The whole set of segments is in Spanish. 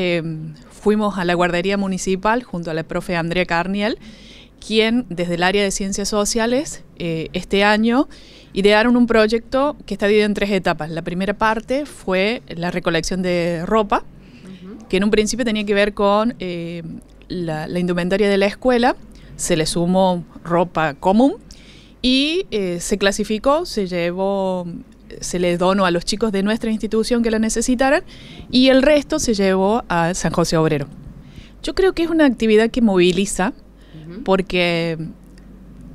Em, fuimos a la guardería municipal junto a la profe Andrea Carniel, quien desde el área de ciencias sociales eh, este año idearon un proyecto que está dividido en tres etapas. La primera parte fue la recolección de ropa, que en un principio tenía que ver con eh, la, la, indumentaria de la escuela, se le sumó ropa común y eh, se clasificó, se llevó se le donó a los chicos de nuestra institución que la necesitaran y el resto se llevó a San José Obrero. Yo creo que es una actividad que moviliza porque,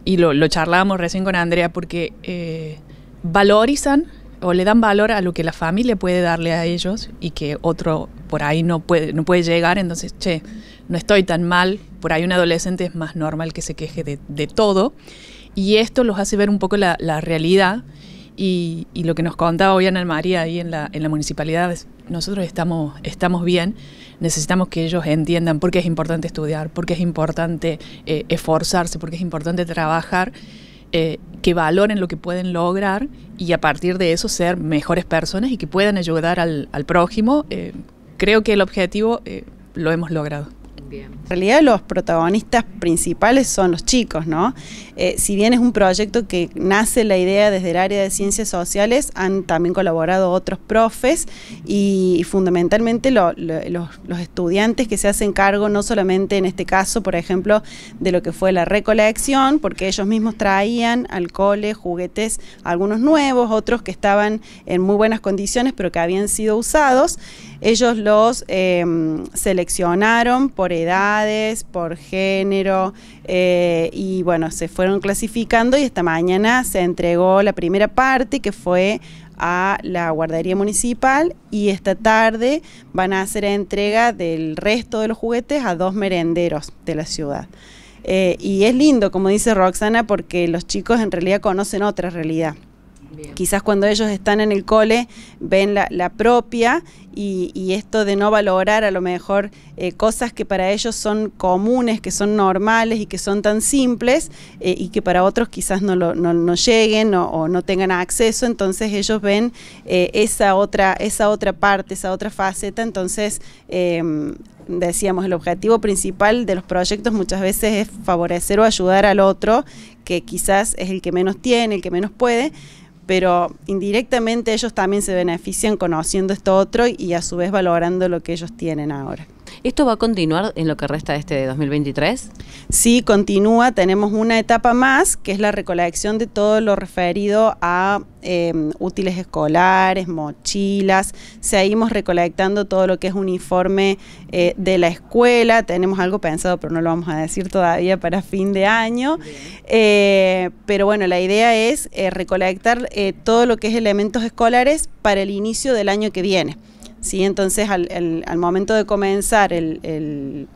y lo, charlábamos recién con Andrea, porque eh, valorizan o le dan valor a lo que la familia puede darle a ellos y que otro por ahí no puede, no puede llegar, entonces, che, no estoy tan mal, por ahí un adolescente es más normal que se queje de, todo, y esto los hace ver un poco la realidad y, lo que nos contaba hoy Ana María ahí en la, en la municipalidad es, nosotros estamos, estamos bien, necesitamos que ellos entiendan por qué es importante estudiar, por qué es importante eh, esforzarse, por qué es importante trabajar, eh, que valoren lo que pueden lograr y a partir de eso ser mejores personas y que puedan ayudar al, prójimo. Eh, creo que el objetivo lo hemos logrado. En realidad los protagonistas principales son los chicos, ¿no? Eh, si bien es un proyecto que nace la idea desde el área de ciencias sociales, han también colaborado otros profes y, fundamentalmente los, estudiantes que se hacen cargo, no solamente en este caso, por ejemplo, de lo que fue la recolección, porque ellos mismos traían al cole juguetes, algunos nuevos, otros que estaban en muy buenas condiciones, pero que habían sido usados. Ellos los em, seleccionaron por edades, por género, eh, y bueno, se fueron clasificando y esta mañana se entregó la primera parte que fue a la guardería municipal y esta tarde van a hacer entrega del resto de los juguetes a dos merenderos de la ciudad. Eh, y es lindo, como dice Roxana, porque los chicos en realidad conocen otra realidad. Quizás cuando ellos están en el cole ven la, propia y, esto de no valorar a lo mejor eh, cosas que para ellos son comunes, que son normales y que son tan simples eh, y que para otros quizás no, lleguen o, no tengan acceso, entonces ellos ven eh, esa, otra, esa otra parte, esa otra faceta, entonces em, decíamos, el objetivo principal de los proyectos muchas veces es favorecer o ayudar al otro, que quizás es el que menos tiene, el que menos puede, pero indirectamente ellos también se benefician conociendo esto otro y a su vez valorando lo que ellos tienen ahora. ¿Esto va a continuar en lo que resta de este 2023? Sí, continúa. Tenemos una etapa más, que es la recolección de todo lo referido a em, útiles escolares, mochilas. Seguimos recolectando todo lo que es uniforme eh, de la escuela. Tenemos algo pensado, pero no lo vamos a decir todavía para fin de año. Eh, pero bueno, la idea es eh, recolectar todo lo que es elementos escolares para el inicio del año que viene. ¿sí? Entonces, al, momento de comenzar el,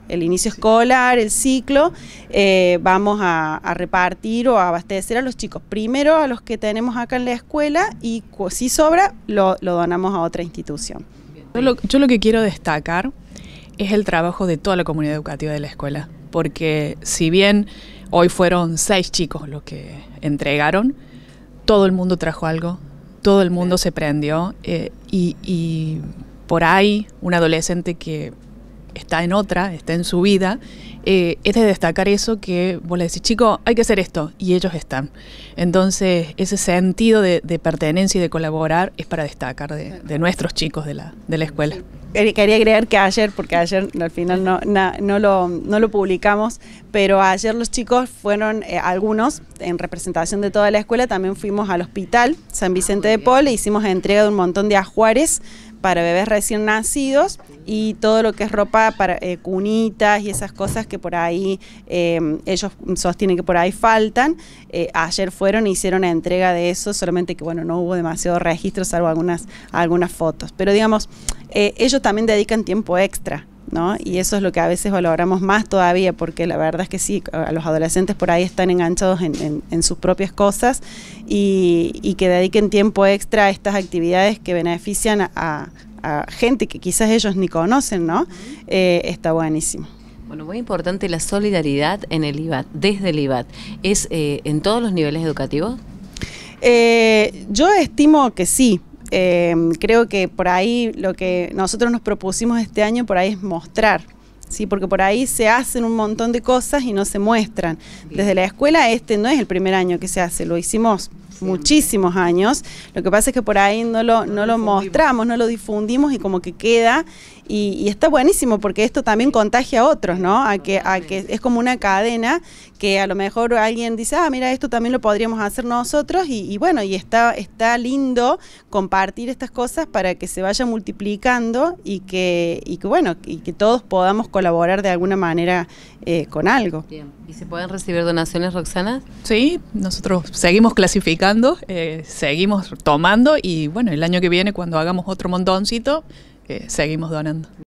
inicio escolar, el ciclo, eh, vamos a, repartir o a abastecer a los chicos. Primero a los que tenemos acá en la escuela y si sobra, lo, donamos a otra institución. Yo lo, yo lo que quiero destacar es el trabajo de toda la comunidad educativa de la escuela, porque si bien hoy fueron seis chicos los que entregaron, todo el mundo trajo algo, todo el mundo se prendió eh, y por ahí un adolescente que está en otra, está en su vida, eh, es de destacar eso que vos le decís, chico, hay que hacer esto, y ellos están. Entonces, ese sentido de, pertenencia y de colaborar es para destacar de, nuestros chicos de la, escuela. Quería agregar que ayer, porque ayer al final no, no, lo, publicamos, pero ayer los chicos fueron eh, algunos, en representación de toda la escuela, también fuimos al hospital San ah, Vicente de Paul e hicimos entrega de un montón de ajuares para bebés recién nacidos y todo lo que es ropa para eh, cunitas y esas cosas que por ahí eh, ellos sostienen que por ahí faltan. Eh, ayer fueron e hicieron la entrega de eso, solamente que bueno, no hubo demasiado registro salvo algunas, algunas fotos. Pero digamos, eh, ellos también dedican tiempo extra y eso es lo que a veces valoramos más todavía, porque la verdad es que sí, a los adolescentes por ahí están enganchados en, sus propias cosas y, que dediquen tiempo extra a estas actividades que benefician a, gente que quizás ellos ni conocen, ¿no? Eh, está buenísimo. Bueno, muy importante la solidaridad en el IBAT, desde el IVAT, ¿Es eh, en todos los niveles educativos? Eh, yo estimo que sí, eh, creo que por ahí lo que nosotros nos propusimos este año, por ahí es mostrar. Sí, porque por ahí se hacen un montón de cosas y no se muestran. Desde la escuela este no es el primer año que se hace, lo hicimos muchísimos años. Lo que pasa es que por ahí no lo, no, lo mostramos, no lo difundimos y como que queda. Y, está buenísimo porque esto también contagia a otros, ¿no? A que, a que es como una cadena que a lo mejor alguien dice, ah, mira, esto también lo podríamos hacer nosotros. Y, bueno, y está, está lindo compartir estas cosas para que se vaya multiplicando y que, y que bueno, y que todos podamos colaborar de alguna manera eh, con algo. ¿Y se pueden recibir donaciones, Roxana? Sí, nosotros seguimos clasificando eh, seguimos tomando y bueno, el año que viene cuando hagamos otro montoncito, eh, seguimos donando.